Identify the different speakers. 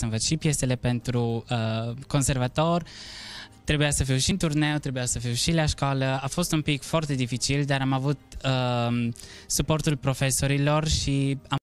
Speaker 1: să învăț și piesele pentru uh, conservator, trebuia să fiu și în turneu, trebuia să fiu și la școală. A fost un pic foarte dificil, dar am avut uh, suportul profesorilor și am